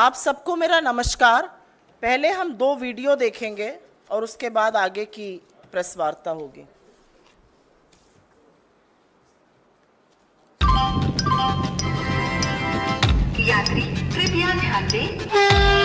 आप सबको मेरा नमस्कार पहले हम दो वीडियो देखेंगे और उसके बाद आगे की प्रेस वार्ता होगी यात्री कृपया ध्यान दें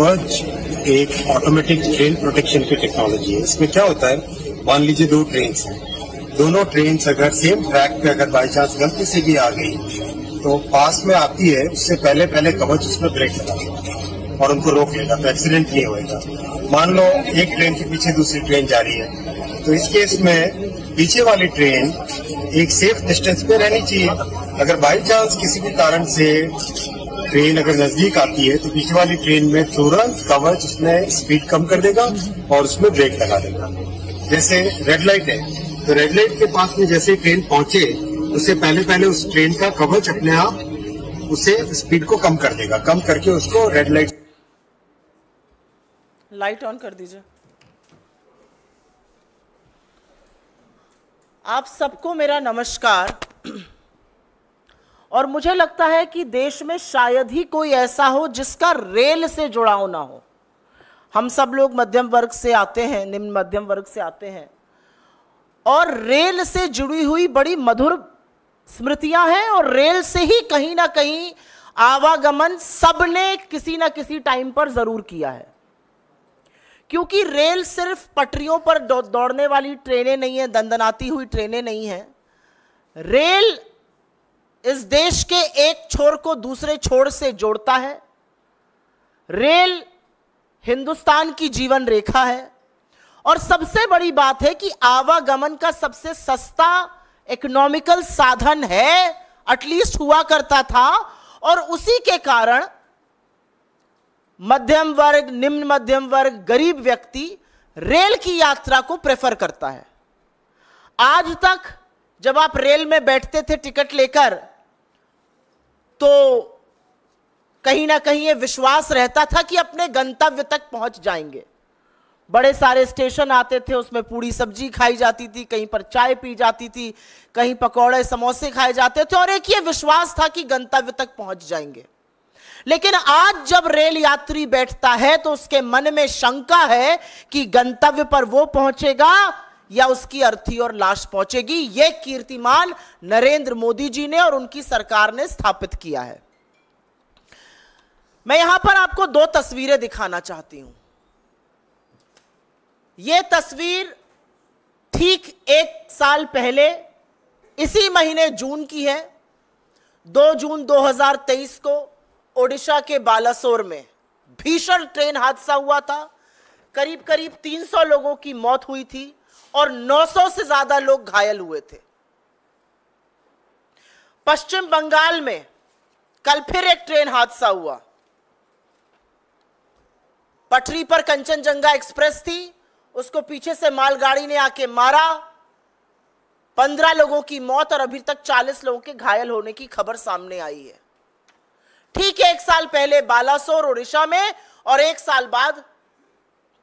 वर्ज एक ऑटोमेटिक ट्रेन प्रोटेक्शन की टेक्नोलॉजी है इसमें क्या होता है मान लीजिए दो ट्रेन है दोनों ट्रेन अगर सेम ट्रैक पे अगर बाई चांस गलती से भी आ गई तो पास में आती है उससे पहले पहले कवच उसमें ब्रेक लगा और उनको रोक लेगा तो एक्सीडेंट नहीं होएगा मान लो एक ट्रेन के पीछे दूसरी ट्रेन जा रही है तो इस केस में पीछे वाली ट्रेन एक सेफ डिस्टेंस पे रहनी चाहिए अगर बाई चांस किसी भी कारण से ट्रेन अगर नजदीक आती है तो पीछे वाली ट्रेन में तुरंत कवच उसमें स्पीड कम कर देगा और उसमें ब्रेक लगा देगा जैसे रेड लाइट है तो रेड लाइट के पास में जैसे ट्रेन पहुंचे उससे पहले पहले उस ट्रेन का कवच अपने आप उसे स्पीड को कम कर देगा कम करके उसको रेड लाइट लाइट ऑन कर दीजिए आप सबको मेरा नमस्कार और मुझे लगता है कि देश में शायद ही कोई ऐसा हो जिसका रेल से जुड़ाव ना हो हम सब लोग मध्यम वर्ग से आते हैं निम्न मध्यम वर्ग से आते हैं और रेल से जुड़ी हुई बड़ी मधुर स्मृतियां हैं और रेल से ही कहीं ना कहीं आवागमन सबने किसी ना किसी टाइम पर जरूर किया है क्योंकि रेल सिर्फ पटरियों पर दौड़ने वाली ट्रेनें नहीं है दंदनाती हुई ट्रेनें नहीं है रेल इस देश के एक छोर को दूसरे छोर से जोड़ता है रेल हिंदुस्तान की जीवन रेखा है और सबसे बड़ी बात है कि आवागमन का सबसे सस्ता इकोनॉमिकल साधन है एटलीस्ट हुआ करता था और उसी के कारण मध्यम वर्ग निम्न मध्यम वर्ग गरीब व्यक्ति रेल की यात्रा को प्रेफर करता है आज तक जब आप रेल में बैठते थे टिकट लेकर तो कहीं ना कहीं ये विश्वास रहता था कि अपने गंतव्य तक पहुंच जाएंगे बड़े सारे स्टेशन आते थे उसमें पूरी सब्जी खाई जाती थी कहीं पर चाय पी जाती थी कहीं पकौड़े समोसे खाए जाते थे और एक ये विश्वास था कि गंतव्य तक पहुंच जाएंगे लेकिन आज जब रेल यात्री बैठता है तो उसके मन में शंका है कि गंतव्य पर वो पहुंचेगा या उसकी अर्थी और लाश पहुंचेगी यह कीर्तिमान नरेंद्र मोदी जी ने और उनकी सरकार ने स्थापित किया है मैं यहां पर आपको दो तस्वीरें दिखाना चाहती हूं यह तस्वीर ठीक एक साल पहले इसी महीने जून की है 2 जून 2023 को ओडिशा के बालासोर में भीषण ट्रेन हादसा हुआ था करीब करीब 300 लोगों की मौत हुई थी और 900 से ज्यादा लोग घायल हुए थे पश्चिम बंगाल में कल फिर एक ट्रेन हादसा हुआ पटरी पर कंचनजंगा एक्सप्रेस थी उसको पीछे से मालगाड़ी ने आके मारा पंद्रह लोगों की मौत और अभी तक चालीस लोगों के घायल होने की खबर सामने आई है ठीक है एक साल पहले बालासोर ओडिशा में और एक साल बाद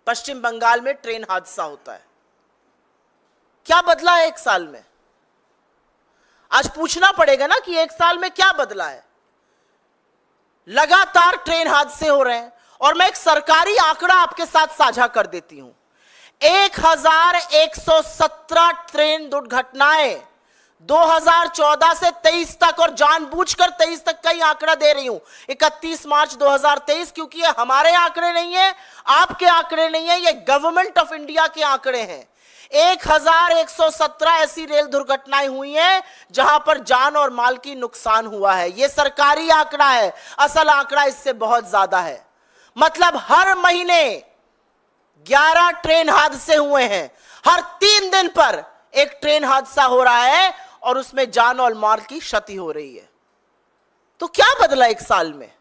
पश्चिम बंगाल में ट्रेन हादसा होता है क्या बदला है एक साल में आज पूछना पड़ेगा ना कि एक साल में क्या बदला है लगातार ट्रेन हादसे हो रहे हैं और मैं एक सरकारी आंकड़ा आपके साथ साझा कर देती हूं 1117 ट्रेन दुर्घटनाएं 2014 से 23 तक और जानबूझकर 23 तक का ही आंकड़ा दे रही हूं 31 मार्च 2023 क्योंकि ये हमारे आंकड़े नहीं है आपके आंकड़े नहीं है ये गवर्नमेंट ऑफ इंडिया के आंकड़े हैं 1117 ऐसी रेल दुर्घटनाएं हुई हैं जहां पर जान और माल की नुकसान हुआ है यह सरकारी आंकड़ा है असल आंकड़ा इससे बहुत ज्यादा है मतलब हर महीने 11 ट्रेन हादसे हुए हैं हर तीन दिन पर एक ट्रेन हादसा हो रहा है और उसमें जान और माल की क्षति हो रही है तो क्या बदला एक साल में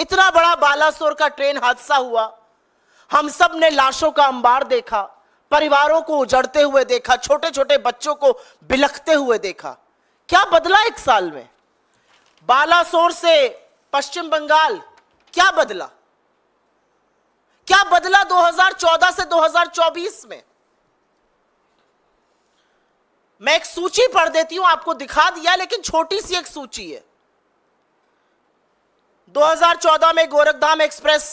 इतना बड़ा बालासोर का ट्रेन हादसा हुआ हम सब ने लाशों का अंबार देखा परिवारों को उजड़ते हुए देखा छोटे छोटे बच्चों को बिलखते हुए देखा क्या बदला एक साल में बालासोर से पश्चिम बंगाल क्या बदला क्या बदला 2014 से 2024 में मैं एक सूची पढ़ देती हूं आपको दिखा दिया लेकिन छोटी सी एक सूची है 2014 में गोरखधाम एक्सप्रेस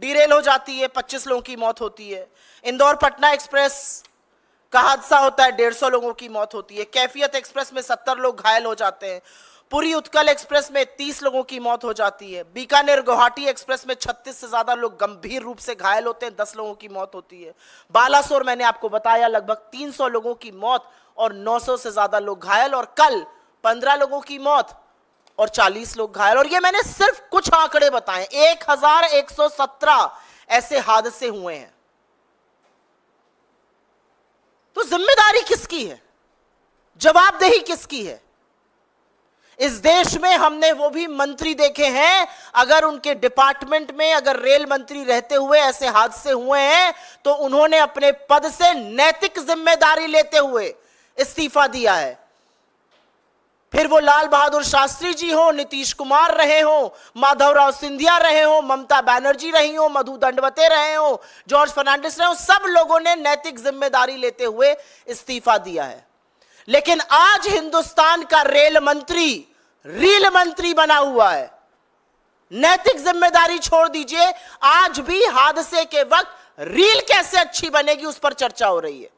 डीरेल हो जाती है पच्चीस लोगों की मौत होती है इंदौर पटना एक्सप्रेस का हादसा होता है डेढ़ सौ लोगों की मौत होती है कैफियत एक्सप्रेस में सत्तर लोग घायल हो जाते हैं पुरी उत्कल एक्सप्रेस में तीस लोगों की मौत हो जाती है बीकानेर गुवाहाटी एक्सप्रेस में छत्तीस से ज़्यादा लोग गंभीर रूप से घायल होते हैं दस लोगों की मौत होती है बालासोर मैंने आपको बताया लगभग तीन लोगों की मौत और नौ से ज़्यादा लोग घायल और कल पंद्रह लोगों की मौत और 40 लोग घायल और ये मैंने सिर्फ कुछ आंकड़े बताए 1117 ऐसे हादसे हुए हैं तो जिम्मेदारी किसकी है जवाबदेही किसकी है इस देश में हमने वो भी मंत्री देखे हैं अगर उनके डिपार्टमेंट में अगर रेल मंत्री रहते हुए ऐसे हादसे हुए हैं तो उन्होंने अपने पद से नैतिक जिम्मेदारी लेते हुए इस्तीफा दिया है फिर वो लाल बहादुर शास्त्री जी हो नीतीश कुमार रहे हो माधवराव सिंधिया रहे हो ममता बैनर्जी रही हो मधु दंडवते रहे हो जॉर्ज फर्नांडिस रहे हो सब लोगों ने नैतिक जिम्मेदारी लेते हुए इस्तीफा दिया है लेकिन आज हिंदुस्तान का रेल मंत्री रील मंत्री बना हुआ है नैतिक जिम्मेदारी छोड़ दीजिए आज भी हादसे के वक्त रील कैसे अच्छी बनेगी उस पर चर्चा हो रही है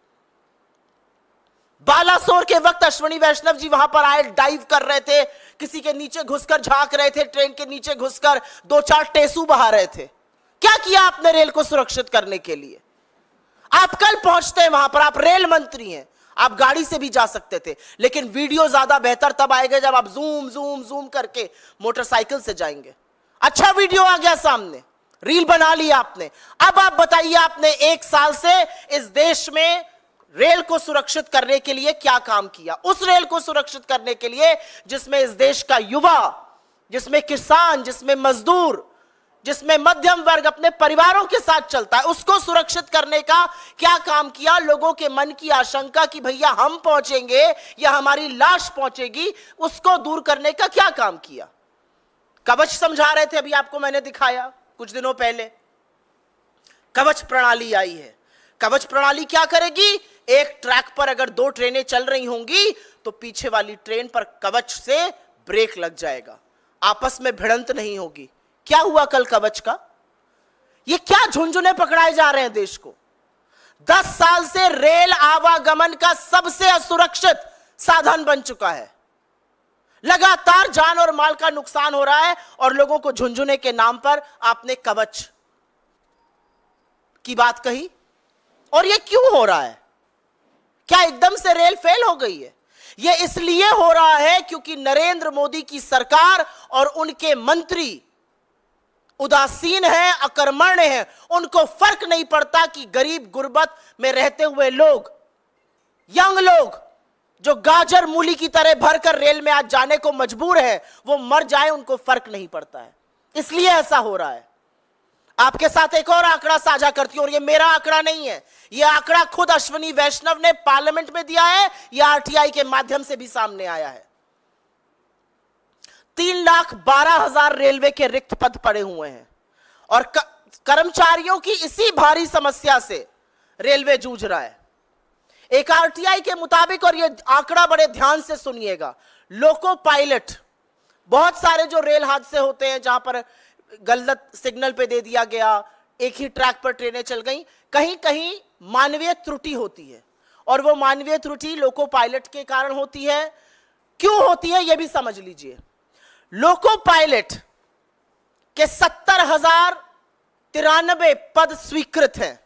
बालासोर के वक्त अश्वनी वैष्णव जी वहां पर आए डाइव कर रहे थे किसी के नीचे घुसकर झांक रहे थे ट्रेन के नीचे घुसकर दो चार टेसू बहा रहे थे क्या किया आपने रेल को सुरक्षित करने के लिए आप कल पहुंचते हैं वहां पर आप रेल मंत्री हैं आप गाड़ी से भी जा सकते थे लेकिन वीडियो ज्यादा बेहतर तब आएगा जब आप जूम जूम जूम करके मोटरसाइकिल से जाएंगे अच्छा वीडियो आ गया सामने रील बना लिया आपने अब आप बताइए आपने एक साल से इस देश में रेल को सुरक्षित करने के लिए क्या काम किया उस रेल को सुरक्षित करने के लिए जिसमें इस देश का युवा जिसमें किसान जिसमें मजदूर जिसमें मध्यम वर्ग अपने परिवारों के साथ चलता है उसको सुरक्षित करने का क्या काम किया लोगों के मन की आशंका कि भैया हम पहुंचेंगे या हमारी लाश पहुंचेगी उसको दूर करने का क्या काम किया कवच समझा रहे थे अभी आपको मैंने दिखाया कुछ दिनों पहले कवच प्रणाली आई है कवच प्रणाली क्या करेगी एक ट्रैक पर अगर दो ट्रेनें चल रही होंगी तो पीछे वाली ट्रेन पर कवच से ब्रेक लग जाएगा आपस में भिड़ंत नहीं होगी क्या हुआ कल कवच का ये क्या झुंझुने पकड़ाए जा रहे हैं देश को दस साल से रेल आवागमन का सबसे असुरक्षित साधन बन चुका है लगातार जान और माल का नुकसान हो रहा है और लोगों को झुंझुने के नाम पर आपने कवच की बात कही और यह क्यों हो रहा है क्या एकदम से रेल फेल हो गई है यह इसलिए हो रहा है क्योंकि नरेंद्र मोदी की सरकार और उनके मंत्री उदासीन हैं अकर्मण हैं उनको फर्क नहीं पड़ता कि गरीब गुर्बत में रहते हुए लोग यंग लोग जो गाजर मूली की तरह भरकर रेल में आज जाने को मजबूर है वो मर जाए उनको फर्क नहीं पड़ता है इसलिए ऐसा हो रहा है आपके साथ एक और आंकड़ा साझा करती हूं और ये मेरा आंकड़ा नहीं है ये आंकड़ा खुद अश्विनी वैष्णव ने पार्लियामेंट में दिया है या आरटीआई के माध्यम से भी सामने आया है तीन लाख बारह हजार रेलवे के रिक्त पद पड़े हुए हैं और कर्मचारियों की इसी भारी समस्या से रेलवे जूझ रहा है एक आरटीआई के मुताबिक और ये आंकड़ा बड़े ध्यान से सुनिएगा लोको पायलट बहुत सारे जो रेल हादसे होते हैं जहां पर गलत सिग्नल पे दे दिया गया एक ही ट्रैक पर ट्रेनें चल गई कहीं कहीं मानवीय त्रुटि होती है और वो मानवीय त्रुटि लोको पायलट के कारण होती है क्यों होती है ये भी समझ लीजिए लोको पायलट के सत्तर हजार तिरानबे पद स्वीकृत हैं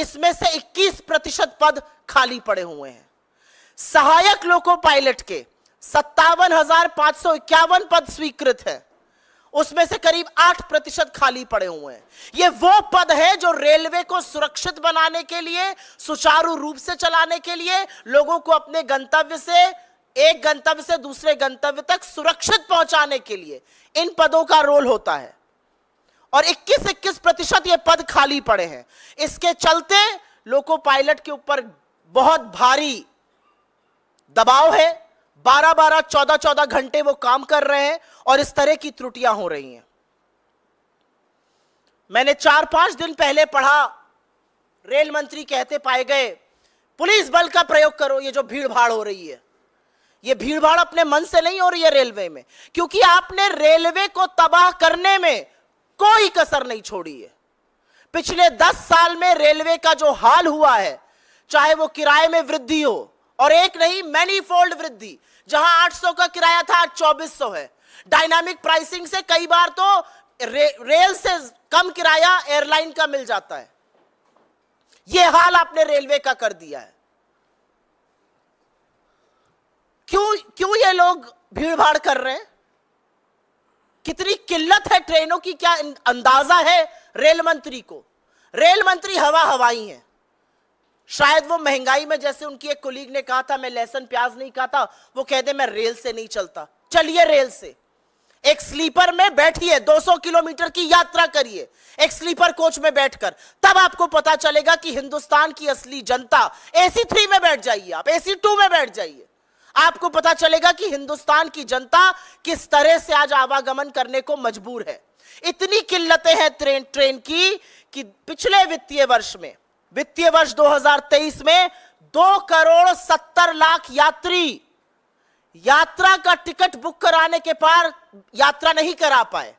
इसमें से 21 प्रतिशत पद खाली पड़े हुए हैं सहायक लोको पायलट के सत्तावन हजार पांच सौ इक्यावन पद स्वीकृत हैं उसमें से करीब आठ प्रतिशत खाली पड़े हुए हैं ये वो पद है जो रेलवे को सुरक्षित बनाने के लिए सुचारू रूप से चलाने के लिए लोगों को अपने गंतव्य से एक गंतव्य से दूसरे गंतव्य तक सुरक्षित पहुंचाने के लिए इन पदों का रोल होता है और 21-21 प्रतिशत ये पद खाली पड़े हैं इसके चलते लोको पायलट के ऊपर बहुत भारी दबाव है बारह बारह चौदह चौदह घंटे वो काम कर रहे हैं और इस तरह की त्रुटियां हो रही हैं मैंने चार पांच दिन पहले पढ़ा रेल मंत्री कहते पाए गए पुलिस बल का प्रयोग करो ये जो भीड़ भाड़ हो रही है ये भीड़ भाड़ अपने मन से नहीं हो रही है रेलवे में क्योंकि आपने रेलवे को तबाह करने में कोई कसर नहीं छोड़ी है पिछले दस साल में रेलवे का जो हाल हुआ है चाहे वो किराए में वृद्धि हो और एक नहीं मैनी फोल्ड वृद्धि जहां 800 का किराया था आज 2400 है डायनामिक प्राइसिंग से कई बार तो रे, रेल से कम किराया एयरलाइन का मिल जाता है यह हाल आपने रेलवे का कर दिया है क्यों क्यों ये लोग भीड़भाड़ कर रहे हैं कितनी किल्लत है ट्रेनों की क्या अंदाजा है रेल मंत्री को रेल मंत्री हवा हवाई है शायद वो महंगाई में जैसे उनकी एक कुलीग ने कहा था मैं लहसन प्याज नहीं खाता वो कह दे मैं रेल से नहीं चलता चलिए रेल से एक स्लीपर में बैठिए 200 किलोमीटर की यात्रा करिए एक स्लीपर कोच में बैठकर तब आपको पता चलेगा कि हिंदुस्तान की असली जनता एसी थ्री में बैठ जाइए आप एसी टू में बैठ जाइए आपको पता चलेगा कि हिंदुस्तान की जनता किस तरह से आज आवागमन करने को मजबूर है इतनी किल्लतें हैं ट्रेन ट्रेन की कि पिछले वित्तीय वर्ष में वित्तीय वर्ष 2023 में दो करोड़ सत्तर लाख यात्री यात्रा का टिकट बुक कराने के पार यात्रा नहीं करा पाए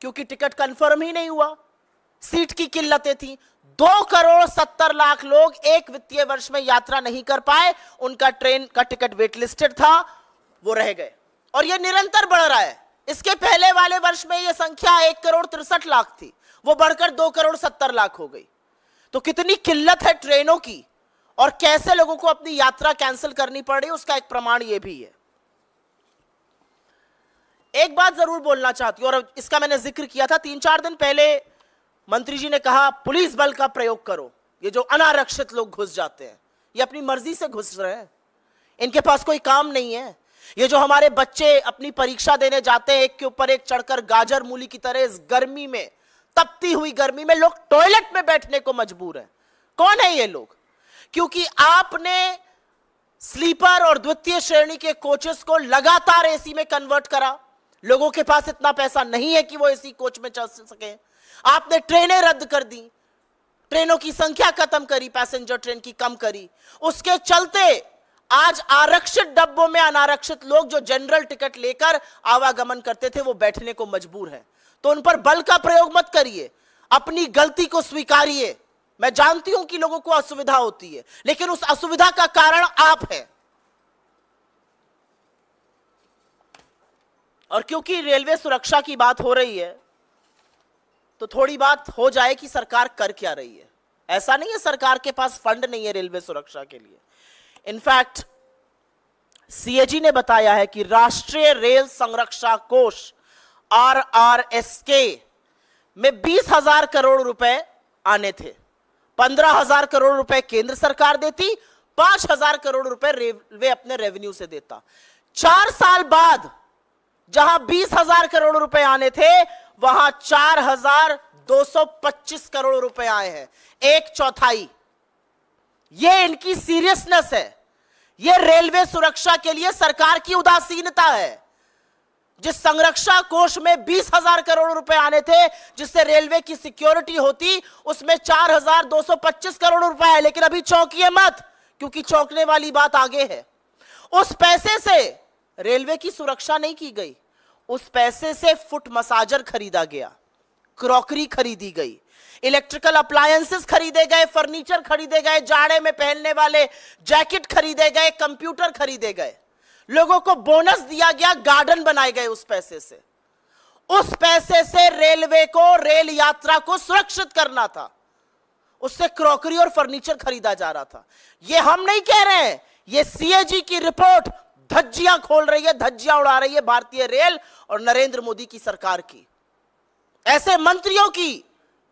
क्योंकि टिकट कंफर्म ही नहीं हुआ सीट की किल्लतें थी दो करोड़ सत्तर लाख लोग एक वित्तीय वर्ष में यात्रा नहीं कर पाए उनका ट्रेन का टिकट वेटलिस्टेड था वो रह गए और ये निरंतर बढ़ रहा है इसके पहले वाले वर्ष में यह संख्या एक करोड़ तिरसठ लाख थी वो बढ़कर दो करोड़ सत्तर लाख हो गई तो कितनी किल्लत है ट्रेनों की और कैसे लोगों को अपनी यात्रा कैंसिल करनी पड़ रही उसका एक प्रमाण यह भी है एक बात जरूर बोलना चाहती हूँ और इसका मैंने जिक्र किया था तीन चार दिन पहले मंत्री जी ने कहा पुलिस बल का प्रयोग करो ये जो अनारक्षित लोग घुस जाते हैं ये अपनी मर्जी से घुस रहे हैं इनके पास कोई काम नहीं है ये जो हमारे बच्चे अपनी परीक्षा देने जाते हैं एक के ऊपर एक चढ़कर गाजर मूली की तरह इस गर्मी में तपती हुई गर्मी में लोग टॉयलेट में बैठने को मजबूर हैं कौन है ये लोग क्योंकि आपने स्लीपर और द्वितीय श्रेणी के कोचेस को लगातार एसी में कन्वर्ट करा लोगों के पास इतना पैसा नहीं है कि वो एसी कोच में चल सके आपने ट्रेनें रद्द कर दी ट्रेनों की संख्या खत्म करी पैसेंजर ट्रेन की कम करी उसके चलते आज आरक्षित डब्बों में अनारक्षित लोग जो जनरल टिकट लेकर आवागमन करते थे वो बैठने को मजबूर है तो उन पर बल का प्रयोग मत करिए अपनी गलती को स्वीकारिए मैं जानती हूं कि लोगों को असुविधा होती है लेकिन उस असुविधा का कारण आप है और क्योंकि रेलवे सुरक्षा की बात हो रही है तो थोड़ी बात हो जाए कि सरकार कर क्या रही है ऐसा नहीं है सरकार के पास फंड नहीं है रेलवे सुरक्षा के लिए इनफैक्ट सीएजी ने बताया है कि राष्ट्रीय रेल संरक्षा कोष आर आर एस के में बीस हजार करोड़ रुपए आने थे पंद्रह हजार करोड़ रुपए केंद्र सरकार देती पांच हजार करोड़ रुपए रेलवे अपने रेवेन्यू से देता चार साल बाद जहां बीस हजार करोड़ रुपए आने थे वहां चार हजार दो सौ पच्चीस करोड़ रुपए आए हैं एक चौथाई ये इनकी सीरियसनेस है ये रेलवे सुरक्षा के लिए सरकार की उदासीनता है जिस संरक्षा कोष में बीस हजार करोड़ रुपए आने थे जिससे रेलवे की सिक्योरिटी होती उसमें चार हजार दो सौ पच्चीस करोड़ रुपए है लेकिन अभी चौंकिए मत क्योंकि चौंकने वाली बात आगे है उस पैसे से रेलवे की सुरक्षा नहीं की गई उस पैसे से फुट मसाजर खरीदा गया क्रॉकरी खरीदी गई इलेक्ट्रिकल अप्लायंसेस खरीदे गए फर्नीचर खरीदे गए जाड़े में पहनने वाले जैकेट खरीदे गए कंप्यूटर खरीदे गए लोगों को बोनस दिया गया गार्डन बनाए गए उस पैसे से उस पैसे से रेलवे को रेल यात्रा को सुरक्षित करना था उससे क्रॉकरी और फर्नीचर खरीदा जा रहा था यह हम नहीं कह रहे हैं यह सीएजी की रिपोर्ट धज्जियां खोल रही है धज्जियां उड़ा रही है भारतीय रेल और नरेंद्र मोदी की सरकार की ऐसे मंत्रियों की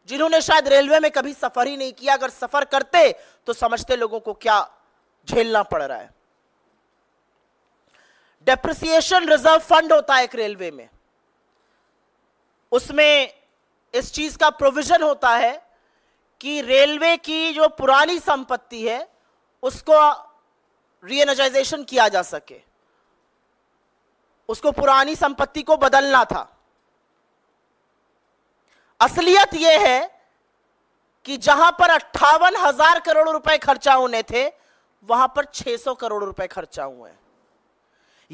जिन्होंने शायद रेलवे में कभी सफर ही नहीं किया अगर सफर करते तो समझते लोगों को क्या झेलना पड़ रहा है डेप्रिसिएशन रिजर्व फंड होता है एक रेलवे में उसमें इस चीज का प्रोविजन होता है कि रेलवे की जो पुरानी संपत्ति है उसको रियनजाइजेशन किया जा सके उसको पुरानी संपत्ति को बदलना था असलियत यह है कि जहां पर अट्ठावन हजार करोड़ रुपए खर्चा होने थे वहां पर 600 करोड़ रुपए खर्चा हुए हैं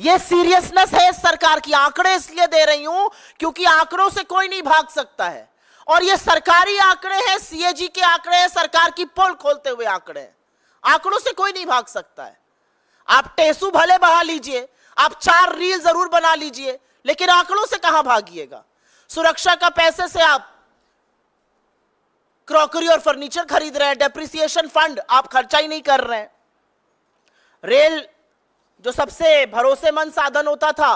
ये सीरियसनेस है सरकार की आंकड़े इसलिए दे रही हूं क्योंकि आंकड़ों से कोई नहीं भाग सकता है और ये सरकारी आंकड़े हैं सीएजी के आंकड़े हैं सरकार की पोल खोलते हुए आंकड़े हैं आंकड़ों से कोई नहीं भाग सकता है आप टेसू भले बहा लीजिए आप चार रील जरूर बना लीजिए लेकिन आंकड़ों से कहां भागिएगा सुरक्षा का पैसे से आप क्रॉकरी और फर्नीचर खरीद रहे हैं डेप्रिसिएशन फंड आप खर्चा ही नहीं कर रहे हैं रेल जो सबसे भरोसेमंद साधन होता था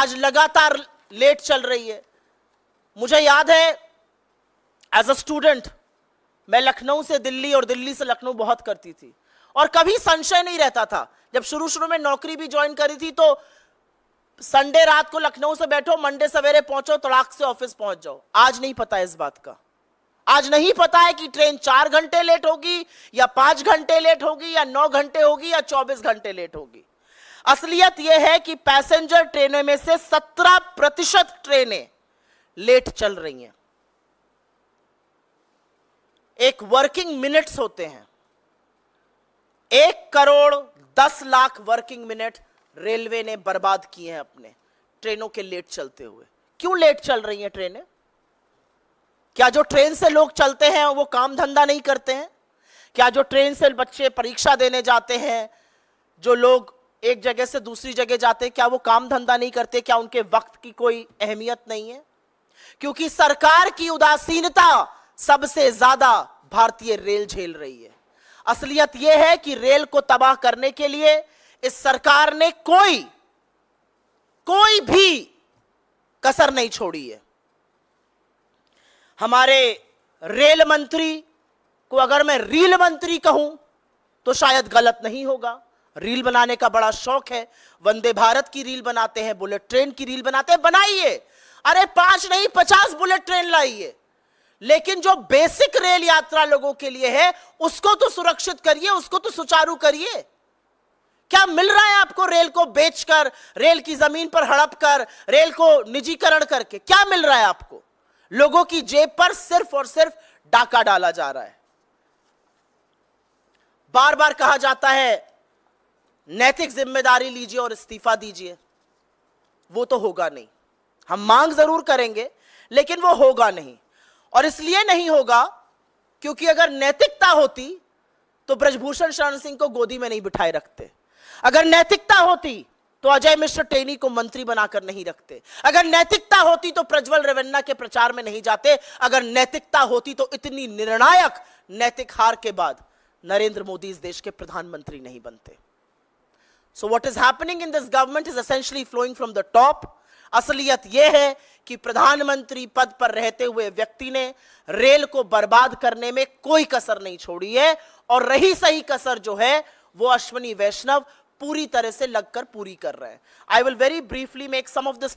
आज लगातार लेट चल रही है मुझे याद है एज अ स्टूडेंट मैं लखनऊ से दिल्ली और दिल्ली से लखनऊ बहुत करती थी और कभी संशय नहीं रहता था जब शुरू शुरू में नौकरी भी ज्वाइन करी थी तो संडे रात को लखनऊ से बैठो मंडे सवेरे पहुंचो तड़ाक से ऑफिस पहुंच जाओ आज नहीं पता इस बात का आज नहीं पता है कि ट्रेन चार घंटे लेट होगी या पांच घंटे लेट होगी या नौ घंटे होगी या चौबीस घंटे लेट होगी असलियत यह है कि पैसेंजर ट्रेनों में से 17 प्रतिशत ट्रेनें लेट चल रही हैं एक वर्किंग मिनट्स होते हैं एक करोड़ दस लाख वर्किंग मिनट रेलवे ने बर्बाद किए हैं अपने ट्रेनों के लेट चलते हुए क्यों लेट चल रही हैं ट्रेनें क्या जो ट्रेन से लोग चलते हैं वो काम धंधा नहीं करते हैं क्या जो ट्रेन से बच्चे परीक्षा देने जाते हैं जो लोग एक जगह से दूसरी जगह जाते क्या वो काम धंधा नहीं करते क्या उनके वक्त की कोई अहमियत नहीं है क्योंकि सरकार की उदासीनता सबसे ज्यादा भारतीय रेल झेल रही है असलियत यह है कि रेल को तबाह करने के लिए इस सरकार ने कोई कोई भी कसर नहीं छोड़ी है हमारे रेल मंत्री को अगर मैं रेल मंत्री कहूं तो शायद गलत नहीं होगा रील बनाने का बड़ा शौक है वंदे भारत की रील बनाते हैं बुलेट ट्रेन की रील बनाते हैं बनाइए अरे पांच नहीं पचास बुलेट ट्रेन लाइए लेकिन जो बेसिक रेल यात्रा लोगों के लिए है उसको तो सुरक्षित करिए उसको तो सुचारू करिए क्या मिल रहा है आपको रेल को बेचकर रेल की जमीन पर हड़प कर रेल को निजीकरण करके क्या मिल रहा है आपको लोगों की जेब पर सिर्फ और सिर्फ डाका डाला जा रहा है बार बार कहा जाता है नैतिक जिम्मेदारी लीजिए और इस्तीफा दीजिए वो तो होगा नहीं हम मांग जरूर करेंगे लेकिन वो होगा नहीं और इसलिए नहीं होगा क्योंकि अगर नैतिकता होती तो ब्रजभूषण शरण सिंह को गोदी में नहीं बिठाए रखते अगर नैतिकता होती तो अजय मिश्र टेनी को मंत्री बनाकर नहीं रखते अगर नैतिकता होती तो प्रज्वल रेवन्ना के प्रचार में नहीं जाते अगर नैतिकता होती तो इतनी निर्णायक नैतिक हार के बाद नरेंद्र मोदी इस देश के प्रधानमंत्री नहीं बनते so what is happening in this government is essentially flowing from the top असलियत यह है कि प्रधानमंत्री पद पर रहते हुए व्यक्ति ने रेल को बर्बाद करने में कोई कसर नहीं छोड़ी है और रही सही कसर जो है वो अश्वनी वैष्णव पूरी तरह से लगकर पूरी कर रहे हैं I will very briefly make some of this